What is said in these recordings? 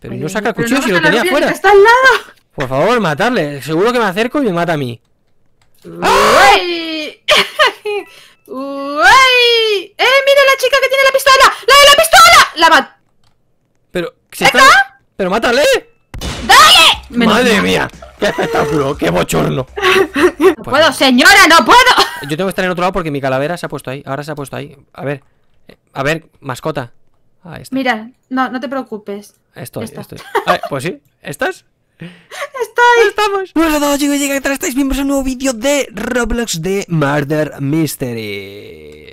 Pero no saca el cuchillo si lo tenía afuera. Por favor, matarle. Seguro que me acerco y me mata a mí. ¡Uy! ¡Uy! ¡Eh, mira la chica que tiene la pistola! ¡La de la pistola! ¡La mat... Pero... ¿se ¿Está? Está... pero mátale! ¡Dale! ¡Madre mía! ¡Qué espectáculo! ¡Qué bochorno! ¡No puedo, señora! ¡No puedo! Yo tengo que estar en otro lado porque mi calavera se ha puesto ahí. Ahora se ha puesto ahí. A ver... Eh, a ver, mascota. Ah, Mira, no, no te preocupes. Estoy, estoy. Ah, pues sí, ¿estás? ¡Estoy! ¡Estamos! a todos chicos, llega estáis viendo un nuevo vídeo de Roblox de Murder Mystery.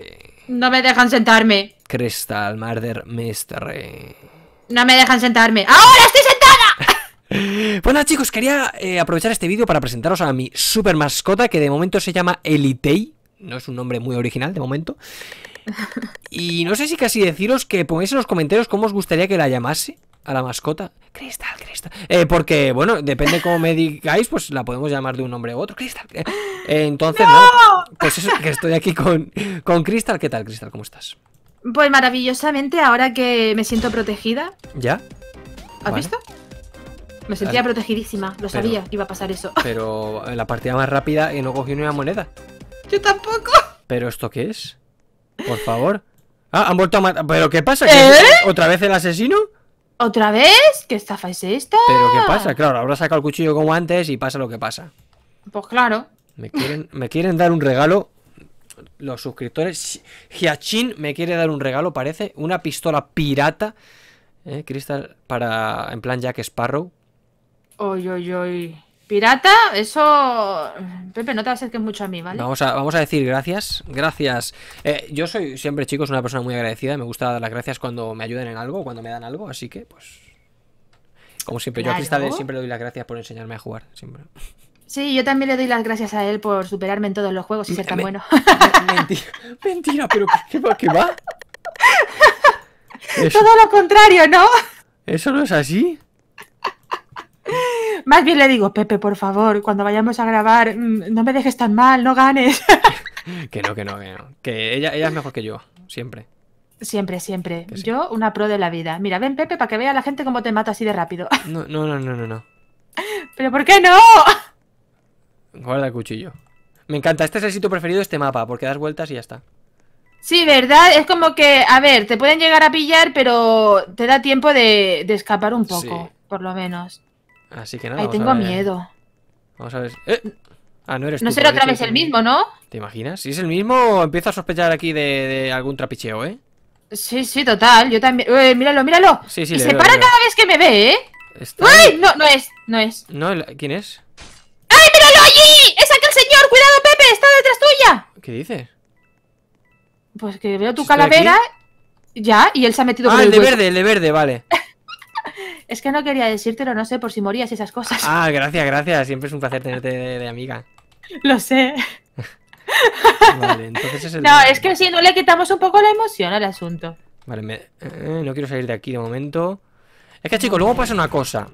No me dejan sentarme. Crystal Murder Mystery. No me dejan sentarme. ¡Ahora estoy sentada! Bueno pues chicos, quería eh, aprovechar este vídeo para presentaros a mi super mascota que de momento se llama Elitei, no es un nombre muy original de momento. Y no sé si casi deciros que pongáis en los comentarios cómo os gustaría que la llamase a la mascota. Cristal, Cristal. Eh, porque, bueno, depende cómo me digáis, pues la podemos llamar de un nombre u otro. Cristal. Eh. entonces, ¡No! Pues eso, que estoy aquí con, con Cristal. ¿Qué tal, Cristal? ¿Cómo estás? Pues maravillosamente, ahora que me siento protegida. ¿Ya? ¿Has visto? Me sentía protegidísima, lo sabía, iba a pasar eso. Pero en eh, la partida más rápida y no cogí ni una moneda. Yo tampoco. ¿Pero esto qué es? Por favor. Ah, han vuelto a matar. ¿Pero qué pasa? ¿Eh? ¿Otra vez el asesino? ¿Otra vez? ¿Qué estafa es esta? ¿Pero qué pasa? Claro, ahora saca el cuchillo como antes y pasa lo que pasa. Pues claro. Me quieren, me quieren dar un regalo. Los suscriptores. Hiachin me quiere dar un regalo, parece. Una pistola pirata. ¿Eh? Crystal para. En plan Jack Sparrow. Oy, oy, oy. Pirata, eso. Pepe, no te acerques mucho a mí, ¿vale? Vamos a, vamos a decir gracias. Gracias. Eh, yo soy siempre, chicos, una persona muy agradecida. Me gusta dar las gracias cuando me ayuden en algo, cuando me dan algo. Así que, pues. Como siempre, yo a Cristal siempre le doy las gracias por enseñarme a jugar. Siempre. Sí, yo también le doy las gracias a él por superarme en todos los juegos y ser tan bueno. mentira, mentira, pero ¿qué va? ¿Qué Todo lo contrario, ¿no? ¿Eso no es así? Más bien le digo, Pepe, por favor, cuando vayamos a grabar, mm, no me dejes tan mal, no ganes. que no, que no, que no. ella, es mejor que yo, siempre. Siempre, siempre. Yo, una pro de la vida. Mira, ven, Pepe, para que vea la gente cómo te mato así de rápido. No, no, no, no, no. ¿Pero por qué no? Guarda el cuchillo. Me encanta. Este es el sitio preferido de este mapa, porque das vueltas y ya está. Sí, ¿verdad? Es como que, a ver, te pueden llegar a pillar, pero te da tiempo de, escapar un poco, por lo menos. Así que nada. Ay, tengo miedo. Vamos a ver. ¡Eh! Ah, no eres No será otra vez el mismo, ¿no? ¿Te imaginas? Si es el mismo, empiezo a sospechar aquí de, algún trapicheo, ¿eh? Sí, sí, total. Yo también. ¡Eh, míralo, míralo. Sí, sí, se para cada vez que me ve, ¿eh? Está... ¡Uy! No, no es, no es. No, ¿quién es? ¡Ay, míralo allí! ¡Es aquel señor! ¡Cuidado, Pepe! ¡Está detrás tuya! ¿Qué dices? Pues que veo tu calavera. Ya, y él se ha metido ah, con el, el de verde, el de verde, vale. Es que no quería decírtelo, no sé, por si morías y esas cosas. Ah, gracias, gracias. Siempre es un placer tenerte de, amiga. Lo sé. vale, entonces es No, es que si no le quitamos un poco la emoción al asunto. Vale, me... Eh, no quiero salir de aquí de momento. Es que, chicos, luego pasa una cosa.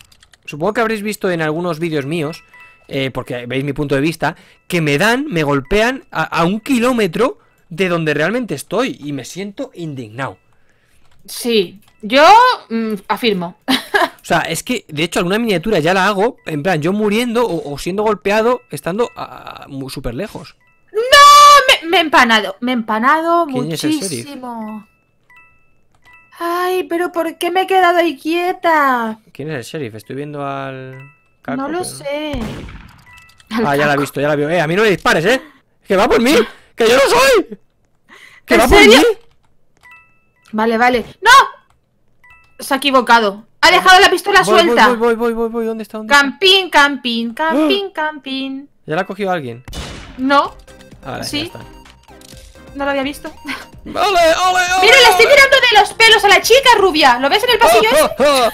Supongo que habréis visto en algunos vídeos míos, eh, porque veis mi punto de vista, que me dan, me golpean a un kilómetro de donde realmente estoy y me siento indignado. Sí, yo mm, afirmo. O sea, es que, de hecho, alguna miniatura ya la hago, en plan, yo muriendo o, siendo golpeado, estando súper lejos. ¡No! Me, he empanado, me he empanado muchísimo. Ay, pero ¿por qué me he quedado ahí quieta? ¿Quién es el sheriff? Estoy viendo al... no lo sé. ah, ya la he visto, ya la veo. Eh, a mí no me dispares, ¿eh? Que va por mí, que yo no soy. Que va por mí. Vale, vale. ¡No! Se ha equivocado. Ha dejado la pistola suelta. Voy, voy, voy, voy, ¿Dónde está? campín, campín, ¡Ah! campín, campín. ¿Ya la ha cogido alguien? No. sí. No lo había visto. ¡Ole, Vale, ole! mira le estoy tirando de los pelos a la chica rubia! ¿Lo ves en el pasillo ¡Oh,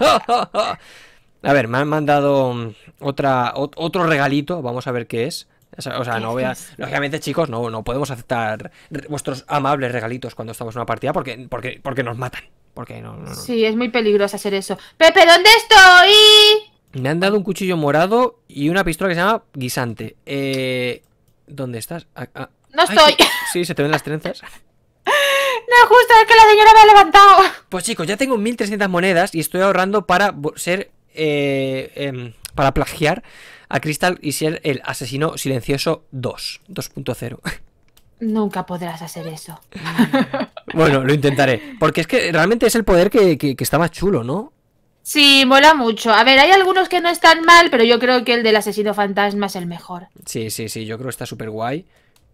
oh, oh! A ver, me han mandado mm, otro regalito. Vamos a ver qué es. O sea, no veas. Lógicamente, chicos, no, no podemos aceptar vuestros amables regalitos cuando estamos en una partida porque, porque, porque nos matan. Porque Sí, es muy peligroso hacer eso. Pepe, ¿dónde estoy? Me han dado un cuchillo morado y una pistola que se llama guisante. Eh, ¿Dónde estás? Ah, ah. No estoy. Sí, se te ven las trenzas. No, justo es que la señora me ha levantado. Pues chicos, ya tengo 1300 monedas y estoy ahorrando para ser eh, em, para plagiar a Crystal y ser el asesino silencioso 2, 2.0. Nunca podrás hacer eso. Bueno, lo intentaré. Porque es que realmente es el poder que, está más chulo, ¿no? Sí, mola mucho. A ver, hay algunos que no están mal, pero yo creo que el del asesino fantasma es el mejor. Sí, sí, sí, yo creo que está súper guay.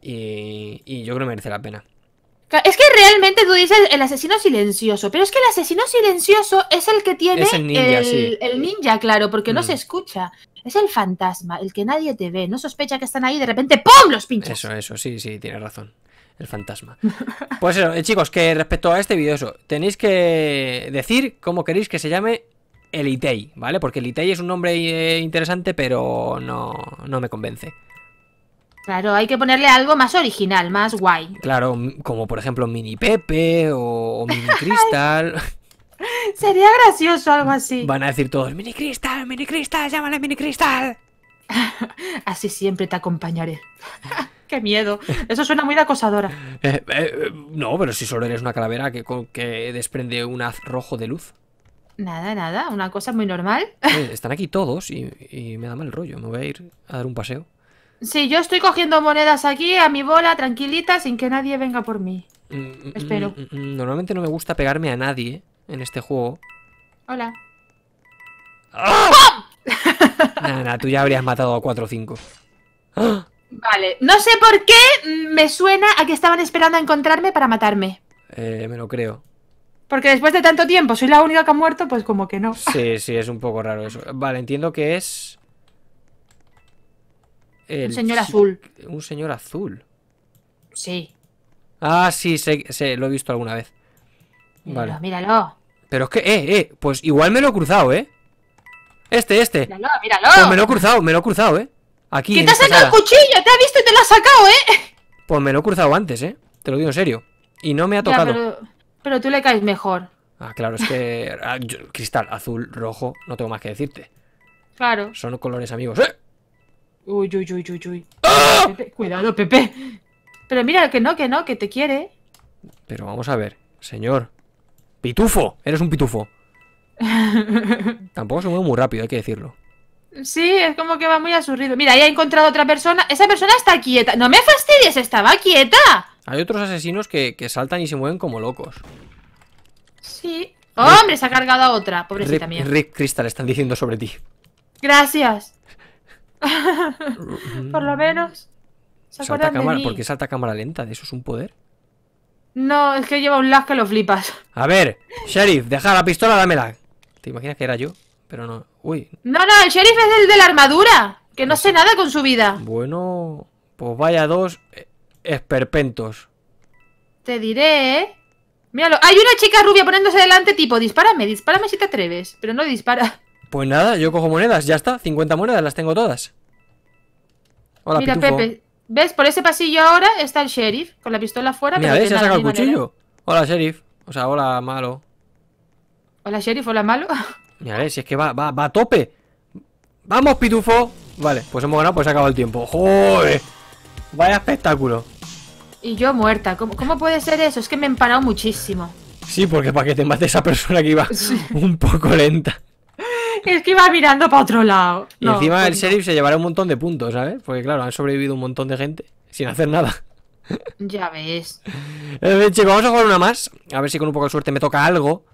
Y, y yo creo que merece la pena. Es que realmente tú dices el asesino silencioso, pero es que el asesino silencioso es el que tiene el ninja, ninja, claro, porque no se mm. escucha. Es el fantasma, el que nadie te ve, no sospecha que están ahí de repente ¡pum! los pinches. Eso, eso, sí, sí, tienes razón. El fantasma. pues eso, eh, chicos, que respecto a este vídeo, eso, tenéis que decir cómo queréis que se llame el ITEI, ¿vale? Porque el ITEI es un nombre eh, interesante, pero no me convence. Claro, hay que ponerle algo más original, más guay. Claro, como por ejemplo Mini Pepe o, Mini Cristal. Sería gracioso algo así. Van a decir todos, Mini Cristal, Mini Cristal, llámale Mini Cristal. así siempre te acompañaré. ¡Qué miedo! Eso suena muy de acosadora. Eh, eh, no, pero si solo eres una calavera que, que desprende un haz rojo de luz. Nada, nada, una cosa muy normal. están aquí todos y, y me da mal rollo. Me voy a ir a dar un paseo. Sí, yo estoy cogiendo monedas aquí a mi bola, tranquilita, sin que nadie venga por mí. Mm, mm, mm, Espero. normalmente no me gusta pegarme a nadie en este juego. Hola. ¡Oh! tú ya habrías matado a 4 o cinco. ¡Ah! Vale, no sé por qué me suena a que estaban esperando a encontrarme para matarme. Eh, me lo creo. Porque después de tanto tiempo soy la única que ha muerto, pues como que no. Sí, sí, es un poco raro eso. Vale, entiendo que es un señor azul. Un señor azul. Sí. Ah, sí, sé, lo he visto alguna vez. Míralo, míralo. Pero es que, eh, eh, pues igual me lo he cruzado, ¿eh? Este, este. Míralo, míralo. Pues me lo he cruzado, me lo he cruzado, ¿eh? Aquí. Que te ha sacado el cuchillo, te ha visto y te lo ha sacado, ¿eh? Pues me lo he cruzado antes, ¿eh? Te lo digo en serio. Y no me ha tocado. pero, tú le caes mejor. Ah, claro, es que. Ah, cristal, azul, rojo, no tengo más que decirte. Claro. Son colores amigos, ¿eh? Uy, uy, uy, uy, uy. ¡Ah! cuidado, Pepe. Pero mira, que no, que no, que te quiere. Pero vamos a ver, señor. Pitufo, eres un pitufo. Tampoco se mueve muy rápido, hay que decirlo. Sí, es como que va muy asurrido. Mira, ahí ha encontrado otra persona. Esa persona está quieta. No me fastidies, estaba quieta. Hay otros asesinos que, saltan y se mueven como locos. Sí. hombre, se ha cargado a otra, pobrecita mía. Rick Crystal están diciendo sobre ti. Gracias. Por lo menos. ¿se salta cámara, ¿Por qué salta cámara lenta? ¿Eso es un poder? No, es que lleva un lag que lo flipas. A ver, sheriff, deja la pistola, dámela. ¿Te imaginas que era yo? Pero no. Uy. No, no, el sheriff es el de la armadura. Que no ah, sé nada con su vida. Bueno, pues vaya dos eh, esperpentos. Te diré, ¿eh? Hay una chica rubia poniéndose delante, tipo, dispárame, dispárame si te atreves. Pero no dispara. Pues nada, yo cojo monedas, ya está. 50 monedas, las tengo todas. Hola, Mira, Pepe, ¿ves? Por ese pasillo ahora está el sheriff, con la pistola fuera. Mira, Se ha sacado el cuchillo. Hola, sheriff. O sea, hola, malo. Hola, sheriff, hola, malo. Mira, Si es que va, va, va a tope. ¡Vamos, pitufo! Vale, pues hemos ganado, pues se ha acabado el tiempo. ¡Joder! Vaya espectáculo. Y yo muerta. ¿Cómo, puede ser eso? Es que me he empanado muchísimo. Sí, porque para que te mate esa persona que iba un poco lenta. Es que iba mirando para otro lado. Y encima pues el sheriff se llevará un montón de puntos, ¿sabes? Porque claro, han sobrevivido un montón de gente sin hacer nada. Ya ves. Eh, chicos, vamos a jugar una más. A ver si con un poco de suerte me toca algo.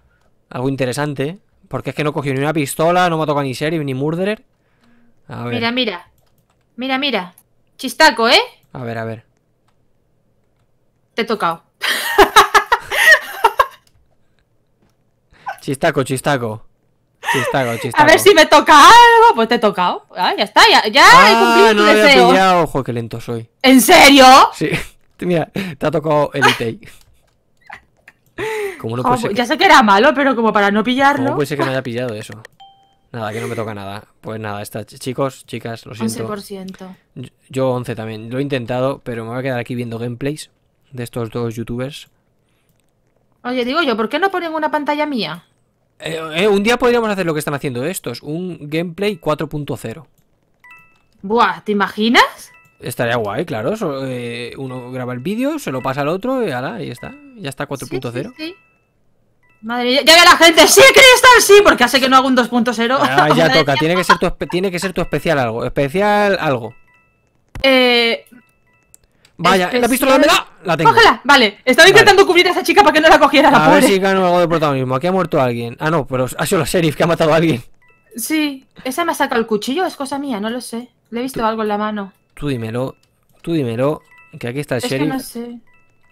Algo interesante. Porque es que no cogido ni una pistola, no me ha tocado ni sheriff ni murderer. Mira, mira. Mira, mira. Chistaco, ¿eh? A ver, a ver. Te he tocado. chistaco, chistaco. A ver si me toca algo. Pues te he tocado. Ah, ya está, ya, he ah, cumplido no tu había Pillado. Ojo, qué lento soy. ¿En serio? Sí. Mira, te ha tocado el IT. Como no puse. Ya sé que era malo, pero como para no pillarlo. No puede ser que no haya pillado eso? Nada, que no me toca nada. Pues nada, está. chicos, chicas, lo siento. 11%. Yo, yo 11 también. Lo he intentado, pero me voy a quedar aquí viendo gameplays de estos dos youtubers. Oye, digo yo, ¿por qué no ponen una pantalla mía? Eh, eh, un día podríamos hacer lo que están haciendo estos, un gameplay 4.0. Buah, ¿te imaginas? Estaría guay, claro. Eh, uno graba el vídeo, se lo pasa al otro y ala, ahí está. Ya está 4.0. Madre mía, ya ve la gente, sí, Cristal, estar, sí, porque hace que no hago un 2.0. Ah, ya toca, tiene que, ser tiene que ser tu especial algo. Especial algo. Eh, Vaya, ¿la pistola me La tengo. vale. Estaba intentando cubrir a esa chica para que no la cogiera la a ver si gano algo de protagonismo. Aquí ha muerto alguien. Ah, no, pero ha sido la sheriff que ha matado a alguien. Sí, esa me ha sacado el cuchillo, es cosa mía, no lo sé. Le he visto algo en la mano. Tú dímelo, tú dímelo, que aquí está el sheriff. no sé,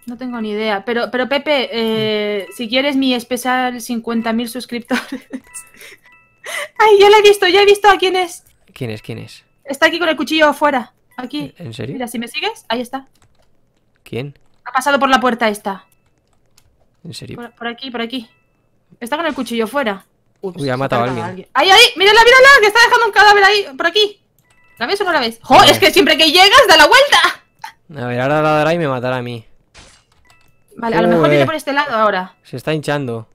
no tengo ni idea. Pero, pero Pepe, eh, si quieres mi especial 50.000 suscriptores. Ay, ya la he visto, ya he visto a quién es. ¿Quién es? ¿Quién es? Está aquí con el cuchillo afuera. Aquí. ¿En serio? Mira, si me sigues, ahí está. ¿Quién? Ha pasado por la puerta esta. ¿En serio? Por, aquí, por aquí. Está con el cuchillo fuera. Uy, ha matado a alguien. ahí ahí! ¡Mírala, mírala! Que está dejando un cadáver ahí, por aquí. ¿La ves o no la ves? ¡Jo! Es que siempre que llegas, da la vuelta. A ver, ahora la dará y me matará a mí. Vale, a lo mejor viene por este lado ahora. Se está hinchando.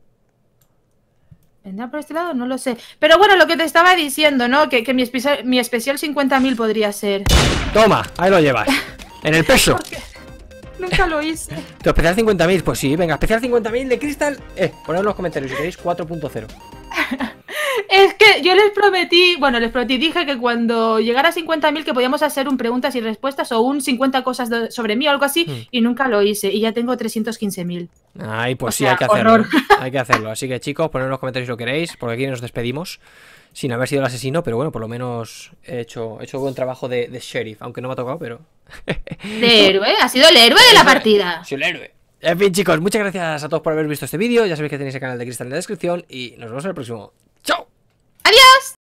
¿Vendrá por este lado? No lo sé. Pero bueno, lo que te estaba diciendo, ¿no? Que, mi, especial, 50.000 podría ser. Toma, ahí lo llevas. en el peso. Nunca lo hice. ¿Tu especial 50.000? Pues sí, venga, especial 50.000 de cristal. Eh, poned en los comentarios si queréis 4.0. Es que yo les prometí, bueno, les prometí, dije que cuando llegara a 50.000 que podíamos hacer un preguntas y respuestas o un 50 cosas sobre mí o algo así hmm. y nunca lo hice y ya tengo 315.000. Ay, pues sí, hay que hacerlo. Hay que hacerlo. Así que chicos, poned en los comentarios si lo queréis, porque aquí nos despedimos sin haber sido el asesino, pero bueno, por lo menos he hecho, he hecho buen trabajo de, sheriff, aunque no me ha tocado, pero... De héroe, ha sido el héroe de la partida. Soy el héroe. En fin, chicos, muchas gracias a todos por haber visto este vídeo. Ya sabéis que tenéis el canal de Cristal en la descripción y nos vemos en el próximo. ¡Chao! ¡Adiós!